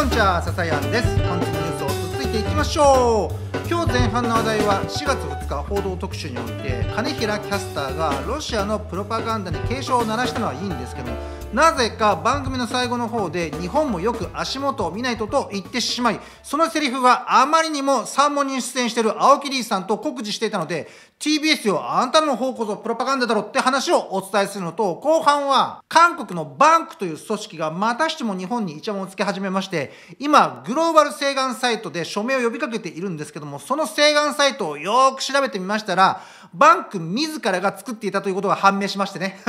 どんちゃささやんです本日のニュースを続いていきましょう今日前半の話題は4月2日報道特集において金平キャスターがロシアのプロパガンダに警鐘を鳴らしたのはいいんですけどもなぜか番組の最後の方で日本もよく足元を見ないとと言ってしまいそのセリフがあまりにも3問に出演している青木リーさんと酷似していたので TBS よあんたの方こそプロパガンダだろって話をお伝えするのと後半は韓国のバンクという組織がまたしても日本にイチャモンをつけ始めまして今グローバル請願サイトで署名を呼びかけているんですけどもその請願サイトをよく調べてみましたらバンク自らが作っていたということが判明しましてね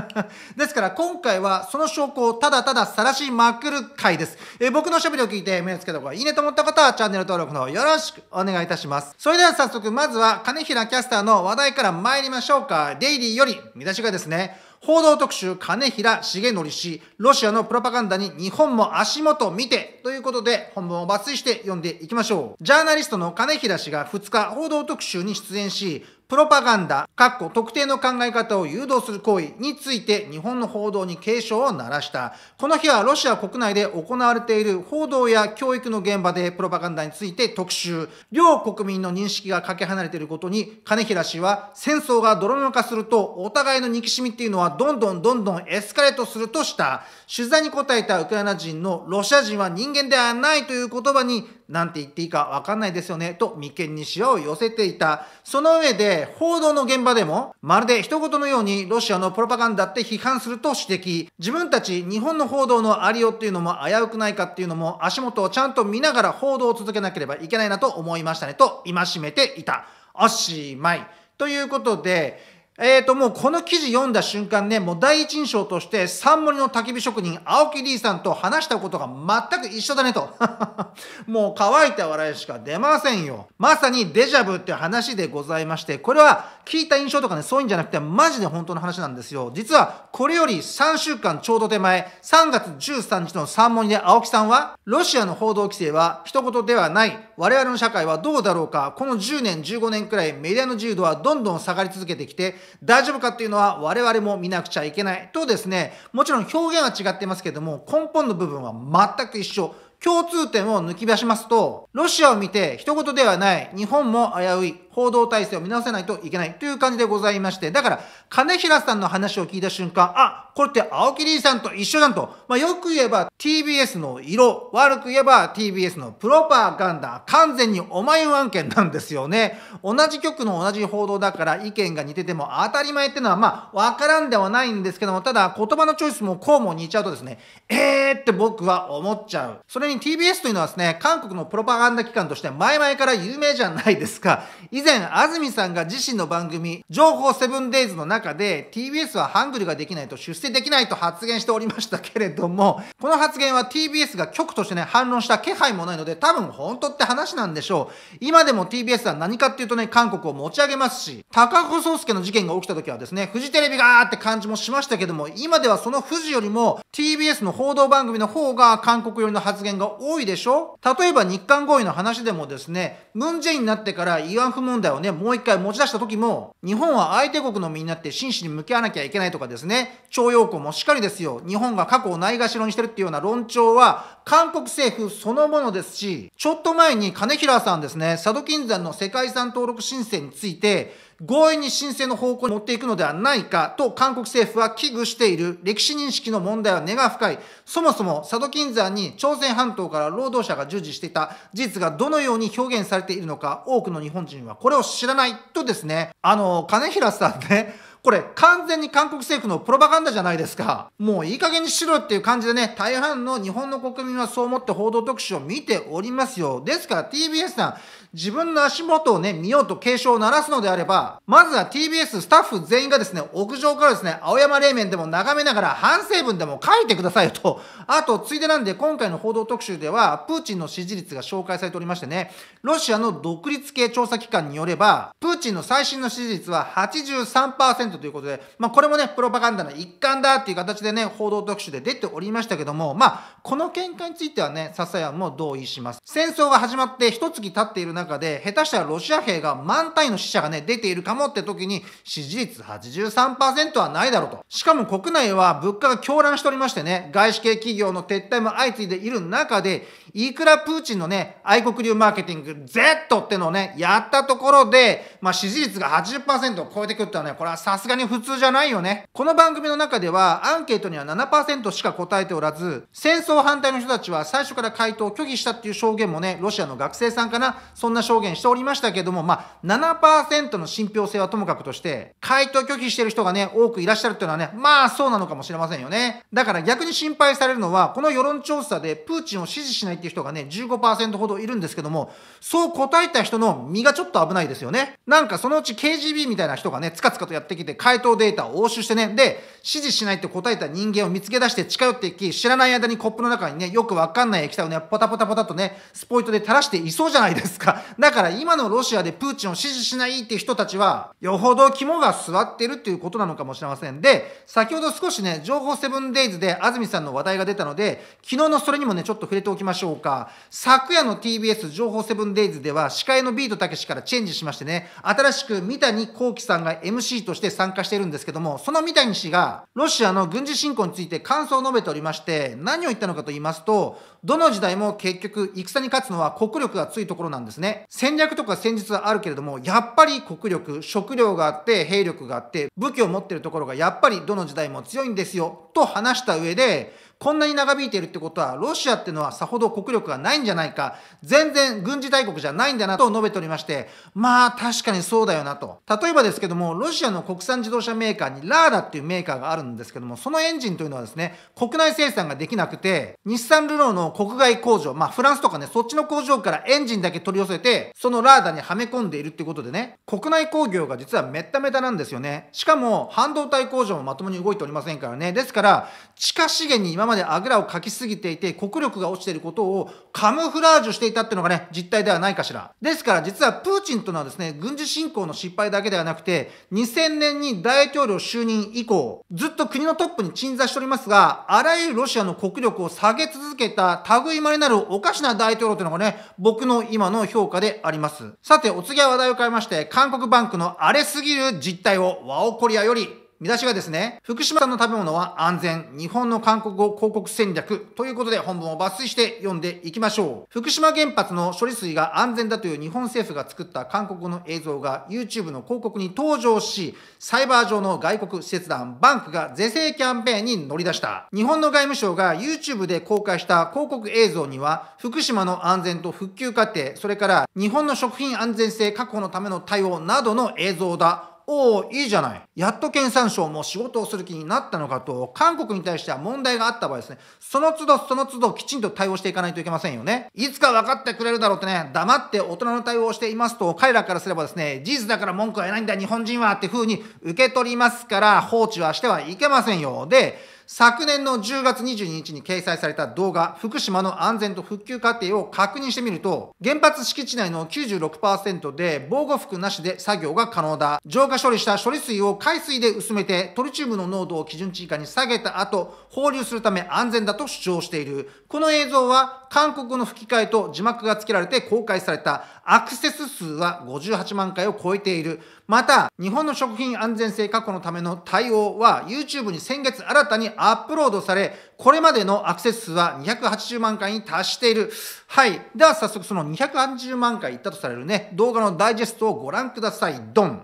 ですから今回ははその証拠をただただ晒しまくる回です。えー、僕の喋りを聞いて目をつけた方がいいねと思った方はチャンネル登録の方よろしくお願いいたします。それでは早速、まずは金平キャスターの話題から参りましょうか。デイリーより、見出しがですね、報道特集金平重則氏、ロシアのプロパガンダに日本も足元見てということで本文を抜粋して読んでいきましょう。ジャーナリストの金平氏が2日報道特集に出演し、プロパガンダ、かっこ特定の考え方を誘導する行為について日本の報道に警鐘を鳴らした。この日はロシア国内で行われている報道や教育の現場でプロパガンダについて特集。両国民の認識がかけ離れていることに、金平氏は戦争が泥沼化するとお互いの憎しみっていうのはどんどんどんどんエスカレートするとした。取材に答えたウクライナ人のロシア人は人間ではないという言葉に、なんて言っていいかわかんないですよね、と眉間にしわを寄せていた。その上で、報道の現場でも、まるで一言のようにロシアのプロパガンダって批判すると指摘。自分たち日本の報道のありようっていうのも危うくないかっていうのも足元をちゃんと見ながら報道を続けなければいけないなと思いましたねと戒めていた。おしまい。ということで、えっ、ー、と、もうこの記事読んだ瞬間ね、もう第一印象として、三森の焚き火職人、青木 D さんと話したことが全く一緒だねと。もう乾いた笑いしか出ませんよ。まさにデジャブって話でございまして、これは聞いた印象とかね、そういうんじゃなくて、マジで本当の話なんですよ。実は、これより3週間ちょうど手前、3月13日の三森で青木さんは、ロシアの報道規制は一言ではない。我々の社会はどうだろうか。この10年、15年くらい、メディアの自由度はどんどん下がり続けてきて、大丈夫かっていうのは我々も見なくちゃいけないとですね、もちろん表現は違ってますけども、根本の部分は全く一緒。共通点を抜き出しますと、ロシアを見て一言ではない日本も危うい報道体制を見直せないといけないという感じでございまして、だから金平さんの話を聞いた瞬間、あ、これって青木ーさんと一緒だんと、まあ、よく言えば TBS の色、悪く言えば TBS のプロパガンダ、完全にお前案件なんですよね。同じ局の同じ報道だから意見が似てても当たり前ってのはまあわからんではないんですけども、ただ言葉のチョイスもこうも似ちゃうとですね、えーって僕は思っちゃう。それれに TBS というのはですね、韓国のプロパガンダ機関として前々から有名じゃないですか。以前、安住さんが自身の番組、情報セブンデイズの中で、TBS はハングルができないと出世できないと発言しておりましたけれども、この発言は TBS が局としてね、反論した気配もないので、多分本当って話なんでしょう。今でも TBS は何かっていうとね、韓国を持ち上げますし、高子宗介の事件が起きた時はですね、フジテレビがーって感じもしましたけども、今ではそのフジよりも TBS の報道番組の方が韓国寄りの発言が多いでしょ例えば日韓合意の話でもですね、ムンジェインになってから慰安婦問題をね、もう一回持ち出した時も、日本は相手国の身になって真摯に向き合わなきゃいけないとかですね、徴用工もしっかりですよ、日本が過去をないがしろにしてるっていうような論調は、韓国政府そのものですし、ちょっと前に金平さんですね、佐渡金山の世界遺産登録申請について、強引に申請の方向に持っていくのではないかと韓国政府は危惧している歴史認識の問題は根が深い。そもそも佐渡金山に朝鮮半島から労働者が従事していた事実がどのように表現されているのか、多くの日本人はこれを知らないとですね、あの、金平さんね、これ完全に韓国政府のプロパガンダじゃないですか。もういい加減にしろっていう感じでね、大半の日本の国民はそう思って報道特集を見ておりますよ。ですから TBS さん、自分の足元をね、見ようと警鐘を鳴らすのであれば、まずは TBS スタッフ全員がですね、屋上からですね、青山冷麺でも眺めながら反省文でも書いてくださいよと。あと、ついでなんで今回の報道特集では、プーチンの支持率が紹介されておりましてね、ロシアの独立系調査機関によれば、プーチンの最新の支持率は83%ということで、まあこれもね、プロパガンダの一環だっていう形でね、報道特集で出ておりましたけども、まあこの見解についてはね、笹谷も同意します。戦争が始まって一月経っている中中で、下手したらロシア兵が満タイの死者がね、出ているかもって時に、支持率83%はないだろうと。しかも国内は物価が狂乱しておりましてね、外資系企業の撤退も相次いでいる中で、いくらプーチンのね、愛国流マーケティング Z ってのをね、やったところで、まあ支持率が80%を超えてくるってのはね、これはさすがに普通じゃないよね。この番組の中では、アンケートには7%しか答えておらず、戦争反対の人たちは最初から回答を拒否したっていう証言もね、ロシアの学生さんかな、そんなな証言しておりましたけども、まあ、7%の信憑性はともかくとして、回答拒否してる人がね、多くいらっしゃるっていうのはね、まあそうなのかもしれませんよね。だから逆に心配されるのは、この世論調査でプーチンを支持しないっていう人がね、15%ほどいるんですけども、そう答えた人の身がちょっと危ないですよね。なんかそのうち KGB みたいな人がね、つかつかとやってきて、回答データを押収してね、で、支持しないって答えた人間を見つけ出して近寄っていき、知らない間にコップの中にね、よくわかんない液体をね、ポタポタポタとね、スポイトで垂らしていそうじゃないですか。だから今のロシアでプーチンを支持しないって人たちは、よほど肝が据わってるっていうことなのかもしれません。で、先ほど少しね、情報セブンデイズで安住さんの話題が出たので、昨日のそれにもね、ちょっと触れておきましょうか。昨夜の TBS 情報セブンデイズでは、司会のビートたけしからチェンジしましてね、新しく三谷幸喜さんが MC として参加してるんですけども、その三谷氏が、ロシアの軍事侵攻について感想を述べておりまして、何を言ったのかと言いますと、どの時代も結局、戦に勝つのは国力が強いところなんですね。ね。戦略とか戦術はあるけれども、やっぱり国力、食料があって、兵力があって、武器を持ってるところがやっぱりどの時代も強いんですよ、と話した上で、こんなに長引いているってことは、ロシアってのはさほど国力がないんじゃないか、全然軍事大国じゃないんだなと述べておりまして、まあ確かにそうだよなと。例えばですけども、ロシアの国産自動車メーカーにラーダっていうメーカーがあるんですけども、そのエンジンというのはですね、国内生産ができなくて、日産ルノーの国外工場、まあフランスとかね、そっちの工場からエンジンだけ取り寄せて、そのラーダにはめ込んでいるってことでね、国内工業が実はめっためたなんですよね。しかも、半導体工場もまともに動いておりませんからね。ですから、地下資源に今今まであぐらをかきすぎていて国力が落ちていることをカムフラージュしていたっていうのがね実態ではないかしらですから実はプーチンというのはですね軍事侵攻の失敗だけではなくて2000年に大統領就任以降ずっと国のトップに鎮座しておりますがあらゆるロシアの国力を下げ続けた類まれなるおかしな大統領というのがね僕の今の評価でありますさてお次は話題を変えまして韓国バンクの荒れすぎる実態をワオコリアより見出しがですね、福島産の食べ物は安全、日本の韓国語広告戦略ということで本文を抜粋して読んでいきましょう。福島原発の処理水が安全だという日本政府が作った韓国語の映像が YouTube の広告に登場し、サイバー上の外国施設団バンクが是正キャンペーンに乗り出した。日本の外務省が YouTube で公開した広告映像には、福島の安全と復旧過程、それから日本の食品安全性確保のための対応などの映像だ。おお、いいじゃない。やっと検産省も仕事をする気になったのかと、韓国に対しては問題があった場合ですね、その都度その都度きちんと対応していかないといけませんよね。いつか分かってくれるだろうってね、黙って大人の対応をしていますと、彼らからすればですね、事実だから文句は言えないんだ、日本人はって風に受け取りますから、放置はしてはいけませんよ。で、昨年の10月22日に掲載された動画、福島の安全と復旧過程を確認してみると、原発敷地内の96%で防護服なしで作業が可能だ。浄化処理した処理水を海水で薄めて、トリチウムの濃度を基準値以下に下げた後、放流するため安全だと主張している。この映像は、韓国の吹き替えと字幕が付けられて公開されたアクセス数は58万回を超えている。また、日本の食品安全性確保のための対応は YouTube に先月新たにアップロードされ、これまでのアクセス数は280万回に達している。はい。では早速その280万回いったとされるね、動画のダイジェストをご覧ください。ドン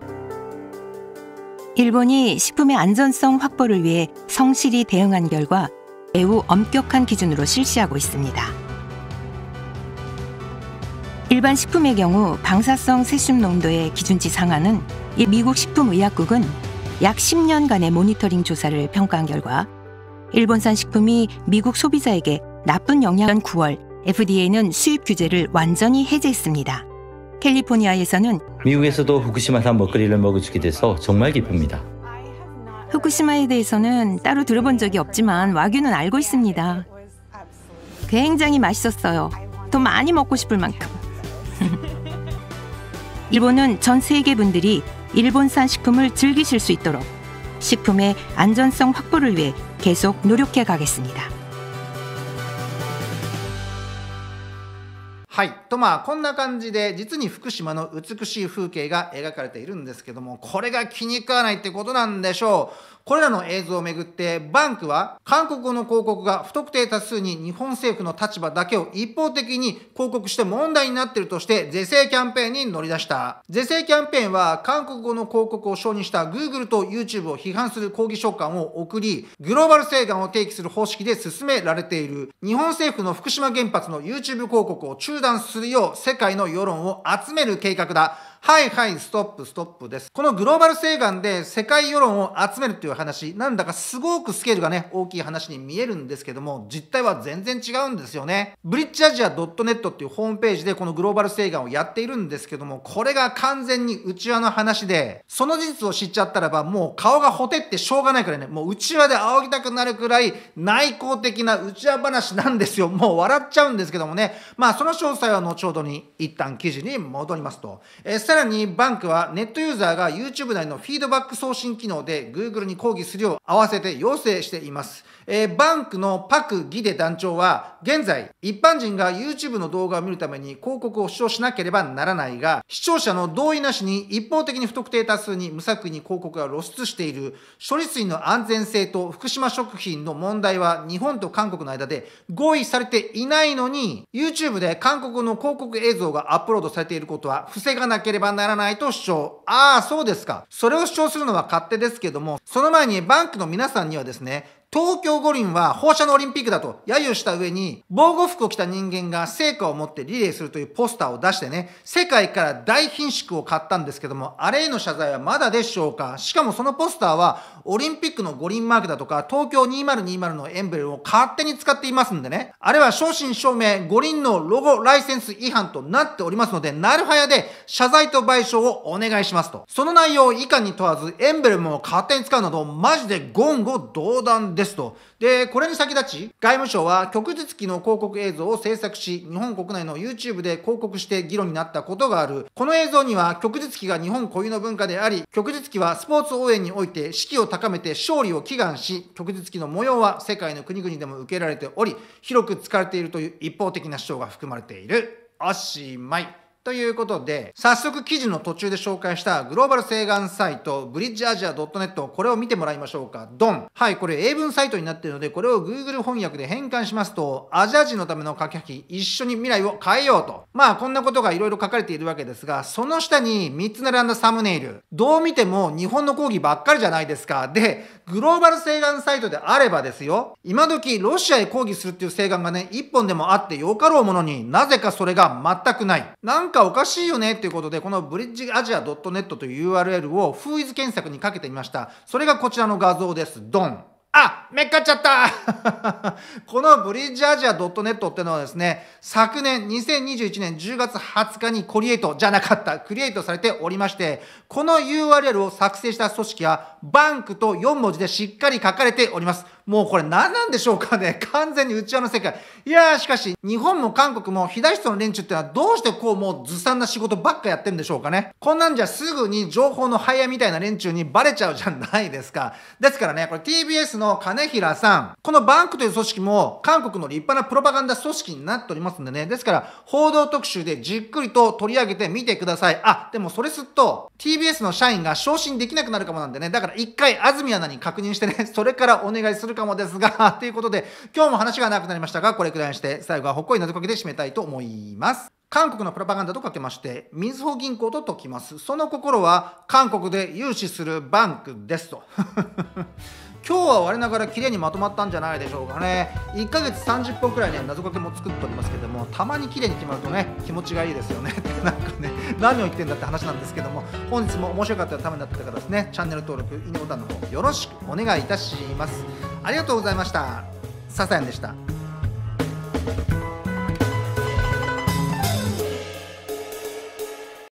日本이식품의안전성확보를위해성실히대응한결과매우엄격한기준으로실시하고있습니다 일반 식품의 경우 방사성 세슘 농도의 기준치 상한은 미국 식품의약국은 약 10년간의 모니터링 조사를 평가한 결과 일본산 식품이 미국 소비자에게 나쁜 영향을 9월 FDA는 수입 규제를 완전히 해제했습니다. 캘리포니아에서는 미국에서도 후쿠시마산 먹거리를 먹어주게 돼서 정말 기쁩니다. 후쿠시마에 대해서는 따로 들어본 적이 없지만 와규는 알고 있습니다. 굉장히 맛있었어요. 더 많이 먹고 싶을 만큼. 일본은 전 세계 분들이 일본산 식품을 즐기실 수 있도록 식품의 안전성 확보를 위해 계속 노력해 가겠습니다. はい。とまあ、こんな感じで、実に福島の美しい風景が描かれているんですけども、これが気に食わないってことなんでしょう。これらの映像をめぐって、バンクは、韓国語の広告が不特定多数に日本政府の立場だけを一方的に広告して問題になっているとして、是正キャンペーンに乗り出した。是正キャンペーンは、韓国語の広告を承認した Google と YouTube を批判する抗議書簡を送り、グローバル請願を提起する方式で進められている。日本政府の福島原発の YouTube 広告を中断するよう世界の世論を集める計画だはいはい、ストップ、ストップです。このグローバル請願で世界世論を集めるという話、なんだかすごくスケールがね、大きい話に見えるんですけども、実態は全然違うんですよね。ブリッジアジア .net っていうホームページでこのグローバル請願をやっているんですけども、これが完全に内輪の話で、その事実を知っちゃったらば、もう顔がほてってしょうがないからね、もう内輪で仰ぎたくなるくらい内向的な内輪話なんですよ。もう笑っちゃうんですけどもね。まあ、その詳細は後ほどに一旦記事に戻りますと。えーさらにバンクはネットユーザーが YouTube 内のフィードバック送信機能で Google に抗議するよう合わせて要請しています。えー、バンクのパク・ギデ団長は現在一般人が YouTube の動画を見るために広告を視聴しなければならないが視聴者の同意なしに一方的に不特定多数に無作為に広告が露出している処理水の安全性と福島食品の問題は日本と韓国の間で合意されていないのに YouTube で韓国の広告映像がアップロードされていることは防がなければばならないと主張。ああ、そうですか。それを主張するのは勝手ですけども、その前にバンクの皆さんにはですね、東京五輪は放射のオリンピックだと揶揄した上に、防護服を着た人間が成果を持ってリレーするというポスターを出してね、世界から大品縮を買ったんですけども、あれへの謝罪はまだでしょうかしかもそのポスターは、オリンピックの五輪マークだとか、東京2020のエンブレムを勝手に使っていますんでね、あれは正真正銘五輪のロゴライセンス違反となっておりますので、なるはやで謝罪と賠償をお願いしますと。その内容を以下に問わず、エンブレムを勝手に使うなど、マジで言語道断です。ですと。で、これに先立ち、外務省は旭日記の広告映像を制作し、日本国内の YouTube で広告して議論になったことがある。この映像には、旭日記が日本固有の文化であり、旭日記はスポーツ応援において士気を高めて勝利を祈願し、旭日記の模様は世界の国々でも受けられており、広く使われているという一方的な主張が含まれている。おしまい。ということで、早速記事の途中で紹介したグローバル請願サイト、ブリッジアジア .net これを見てもらいましょうか。ドン。はい、これ英文サイトになっているので、これを Google 翻訳で変換しますと、アジア人のための書き書き、一緒に未来を変えようと。まあ、こんなことがいろいろ書かれているわけですが、その下に3つ並んだサムネイル。どう見ても日本の講義ばっかりじゃないですか。で、グローバル請願サイトであればですよ、今時ロシアへ抗議するっていう請願がね、1本でもあってよかろうものになぜかそれが全くない。なんなかおかしいよねっていうことで、このブリッジアジア .net という URL をフーイズ検索にかけてみました。それがこちらの画像です。ドン。あめっかっちゃった このブリッジアジア .net ってのはですね、昨年2021年10月20日にコリエイトじゃなかった、クリエイトされておりまして、この URL を作成した組織はバンクと4文字でしっかり書かれております。もうこれ何なんでしょうかね 完全に内輪の世界。いやーしかし、日本も韓国も左人の連中ってのはどうしてこうもうずさんな仕事ばっかやってるんでしょうかねこんなんじゃすぐに情報の早みたいな連中にバレちゃうじゃないですか。ですからね、これ TBS の金平さん、このバンクという組織も韓国の立派なプロパガンダ組織になっておりますんでね。ですから、報道特集でじっくりと取り上げてみてください。あ、でもそれすっと TBS の社員が昇進できなくなるかもなんでね。だから一回安住アナに確認してね、それからお願いするるかもですが ということで、今日も話が長くなりましたが、これくらいにして、最後はほっこり謎かけで締めたいと思います。韓国のプロパガンダとかけまして、みずほ銀行と解きます。その心は、韓国で融資するバンクですと。今日は我ながら綺麗にまとまったんじゃないでしょうかね1ヶ月30本くらいね謎かけも作っておりますけどもたまに綺麗に決まるとね気持ちがいいですよねなんかね 何を言ってんだって話なんですけども本日も面白かったためだった方ですねチャンネル登録いいねボタンの方よろしくお願いいたしますありがとうございましたささやんでした